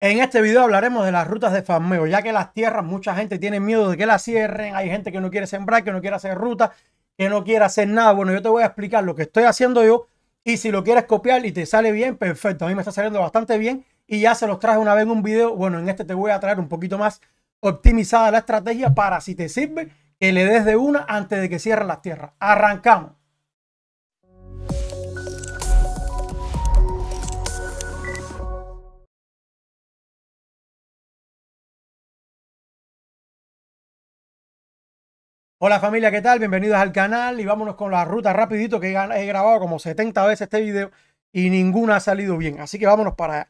En este video hablaremos de las rutas de farmeo, ya que las tierras mucha gente tiene miedo de que las cierren, hay gente que no quiere sembrar, que no quiere hacer ruta, que no quiere hacer nada. Bueno, yo te voy a explicar lo que estoy haciendo yo y si lo quieres copiar y te sale bien, perfecto. A mí me está saliendo bastante bien y ya se los traje una vez en un video. Bueno, en este te voy a traer un poquito más optimizada la estrategia para si te sirve que le des de una antes de que cierren las tierras. Arrancamos. Hola familia, ¿qué tal? Bienvenidos al canal y vámonos con la ruta rapidito que he grabado como 70 veces este video y ninguna ha salido bien. Así que vámonos para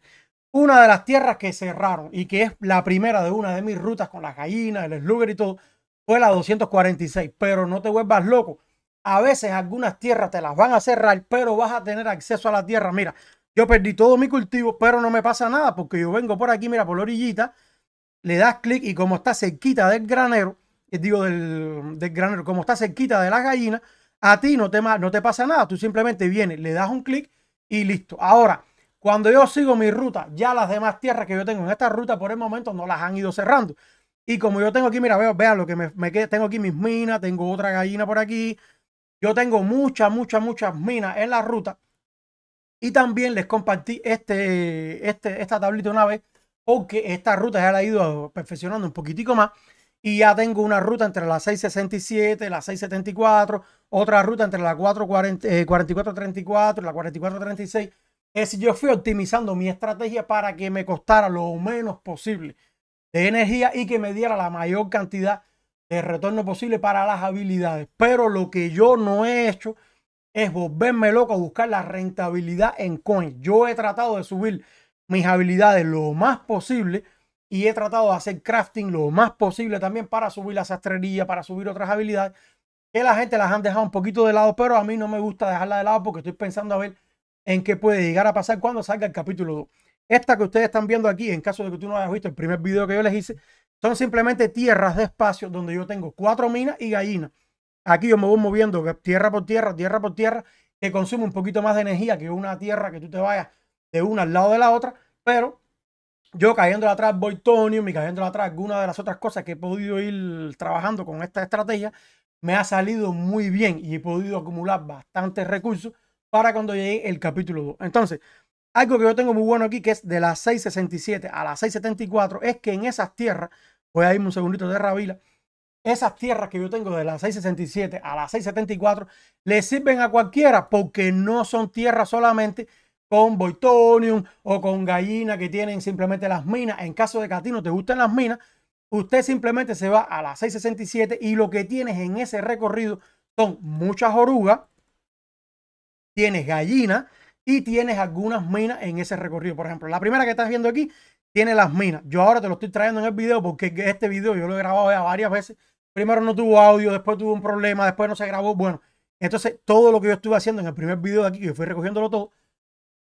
una de las tierras que cerraron y que es la primera de una de mis rutas con las gallinas, el slugger y todo, fue la 246. Pero no te vuelvas loco. A veces algunas tierras te las van a cerrar, pero vas a tener acceso a la tierra. Mira, yo perdí todo mi cultivo, pero no me pasa nada porque yo vengo por aquí, mira, por la orillita, le das clic y como está cerquita del granero, digo, del, granero, como está cerquita de las gallinas, a ti no te, pasa nada. Tú simplemente vienes, le das un clic y listo. Ahora, cuando yo sigo mi ruta, ya las demás tierras que yo tengo en esta ruta por el momento no las han ido cerrando. Y como yo tengo aquí, mira, vean, lo que me, queda, tengo aquí mis minas, tengo otra gallina por aquí. Yo tengo muchas, muchas, muchas minas en la ruta. Y también les compartí este, este, esta tablita una vez, porque esta ruta ya la he ido perfeccionando un poquitico más y ya tengo una ruta entre la 667, la 674, otra ruta entre la 4434 eh, y la 4436. Es decir, yo fui optimizando mi estrategia para que me costara lo menos posible de energía y que me diera la mayor cantidad de retorno posible para las habilidades. Pero lo que yo no he hecho es volverme loco a buscar la rentabilidad en coins. Yo he tratado de subir mis habilidades lo más posible y he tratado de hacer crafting lo más posible también para subir la sastrería, para subir otras habilidades que la gente las han dejado un poquito de lado, pero a mí no me gusta dejarla de lado porque estoy pensando a ver en qué puede llegar a pasar cuando salga el capítulo 2. Esta que ustedes están viendo aquí, en caso de que tú no hayas visto el primer video que yo les hice, son simplemente tierras de espacio donde yo tengo cuatro minas y gallinas. Aquí yo me voy moviendo tierra por tierra, tierra por tierra, que consume un poquito más de energía que una tierra que tú te vayas de una al lado de la otra, pero yo cayendo atrás voy Tonio, y cayendo atrás alguna de las otras cosas que he podido ir trabajando con esta estrategia, me ha salido muy bien y he podido acumular bastantes recursos para cuando llegue el capítulo 2. Entonces, algo que yo tengo muy bueno aquí, que es de las 6.67 a las 6.74, es que en esas tierras, voy a irme un segundito de Ravila, esas tierras que yo tengo de las 6.67 a las 6.74 le sirven a cualquiera porque no son tierras solamente con Boitonium o con gallina que tienen simplemente las minas. En caso de que a ti no te gusten las minas, usted simplemente se va a la 667 y lo que tienes en ese recorrido son muchas orugas, tienes gallina y tienes algunas minas en ese recorrido. Por ejemplo, la primera que estás viendo aquí tiene las minas. Yo ahora te lo estoy trayendo en el video porque este video yo lo he grabado ya varias veces. Primero no tuvo audio, después tuvo un problema, después no se grabó. Bueno, entonces todo lo que yo estuve haciendo en el primer video de aquí, yo fui recogiéndolo todo,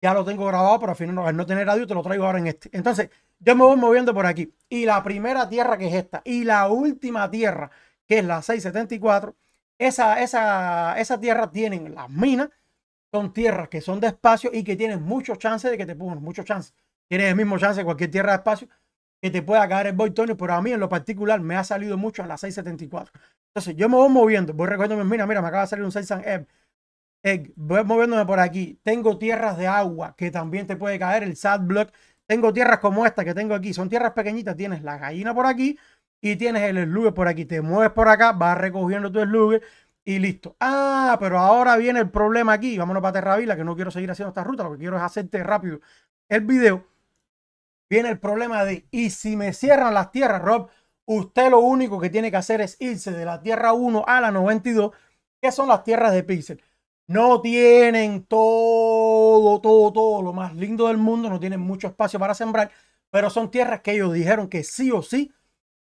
ya lo tengo grabado, pero al final no, no tener audio te lo traigo ahora en este. Entonces, yo me voy moviendo por aquí. Y la primera tierra que es esta, y la última tierra, que es la 674, esa, esa, esa tierra tienen las minas, son tierras que son de espacio y que tienen muchos chances de que te pongan, muchos chances. Tienes el mismo chance de cualquier tierra de espacio que te pueda caer el Tony, pero a mí en lo particular me ha salido mucho en la 674. Entonces, yo me voy moviendo, voy recogiendo, minas. mira, me acaba de salir un 6 eh, eh, voy moviéndome por aquí. Tengo tierras de agua que también te puede caer el sad block. Tengo tierras como esta que tengo aquí. Son tierras pequeñitas. Tienes la gallina por aquí y tienes el slugger por aquí. Te mueves por acá, vas recogiendo tu slugger y listo. Ah, pero ahora viene el problema aquí. Vámonos para Terravila, que no quiero seguir haciendo esta ruta. Lo que quiero es hacerte rápido el video. Viene el problema de, ¿y si me cierran las tierras, Rob? Usted lo único que tiene que hacer es irse de la tierra 1 a la 92, que son las tierras de Pixel. No tienen todo, todo, todo lo más lindo del mundo, no tienen mucho espacio para sembrar, pero son tierras que ellos dijeron que sí o sí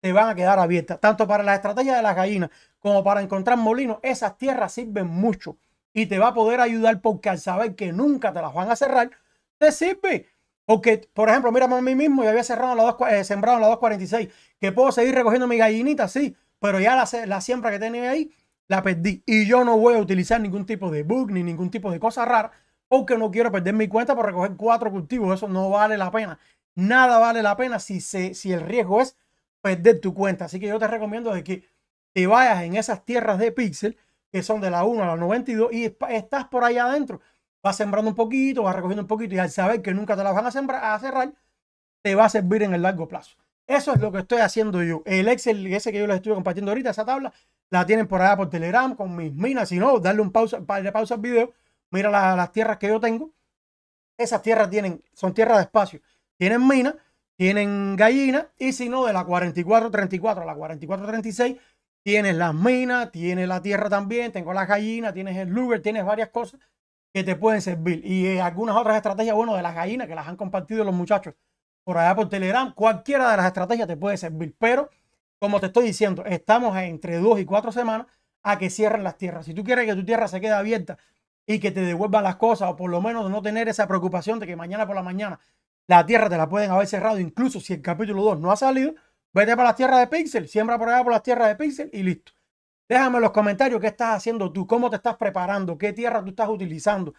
te van a quedar abiertas, tanto para la estrategia de las gallinas como para encontrar molinos. Esas tierras sirven mucho y te va a poder ayudar porque al saber que nunca te las van a cerrar, te sirve. Porque, por ejemplo, mira a mí mismo, yo había cerrado la dos, eh, sembrado en la 246, que puedo seguir recogiendo mi gallinita, sí, pero ya la, la siembra que tenía ahí la perdí. Y yo no voy a utilizar ningún tipo de bug ni ningún tipo de cosa rara aunque no quiero perder mi cuenta por recoger cuatro cultivos. Eso no vale la pena. Nada vale la pena si, si el riesgo es perder tu cuenta. Así que yo te recomiendo de que te vayas en esas tierras de Pixel que son de la 1 a la 92 y estás por ahí adentro. Vas sembrando un poquito, vas recogiendo un poquito y al saber que nunca te las van a, sembrar, a cerrar, te va a servir en el largo plazo. Eso es lo que estoy haciendo yo. El Excel ese que yo les estoy compartiendo ahorita, esa tabla, la tienen por allá por Telegram con mis minas. Si no, darle un pausa, de pausa al video. Mira las tierras que yo tengo. Esas tierras tienen, son tierras de espacio. Tienen minas, tienen gallinas. Y si no, de la 4434 a la 4436, tienes las minas, tienes la tierra también, tengo las gallinas, tienes el lugar, tienes varias cosas que te pueden servir. Y eh, algunas otras estrategias, bueno, de las gallinas que las han compartido los muchachos por allá por Telegram. Cualquiera de las estrategias te puede servir. Pero como te estoy diciendo, estamos entre dos y cuatro semanas a que cierren las tierras. Si tú quieres que tu tierra se quede abierta y que te devuelvan las cosas, o por lo menos no tener esa preocupación de que mañana por la mañana la tierra te la pueden haber cerrado, incluso si el capítulo 2 no ha salido, vete para las tierras de Pixel, siembra por allá por las tierras de Pixel y listo. Déjame en los comentarios qué estás haciendo tú, cómo te estás preparando, qué tierra tú estás utilizando,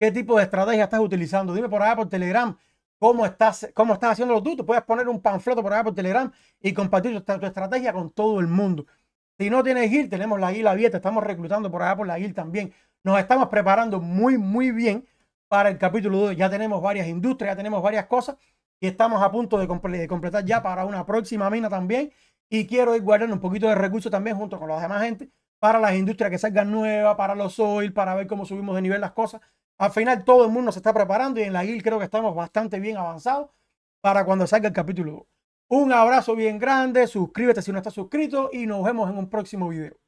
qué tipo de estrategia estás utilizando. Dime por allá por Telegram cómo estás, cómo estás haciendo tú. Tú puedes poner un panfleto por acá por Telegram y compartir tu, estrategia con todo el mundo. Si no tienes GIL, tenemos la GIL abierta. Estamos reclutando por acá por la GIL también. Nos estamos preparando muy, muy bien para el capítulo 2. Ya tenemos varias industrias, ya tenemos varias cosas y estamos a punto de, completar ya para una próxima mina también. Y quiero ir guardando un poquito de recursos también junto con la demás gente para las industrias que salgan nuevas, para los oil, para ver cómo subimos de nivel las cosas. Al final todo el mundo se está preparando y en la GIL creo que estamos bastante bien avanzados para cuando salga el capítulo. Un abrazo bien grande, suscríbete si no estás suscrito y nos vemos en un próximo video.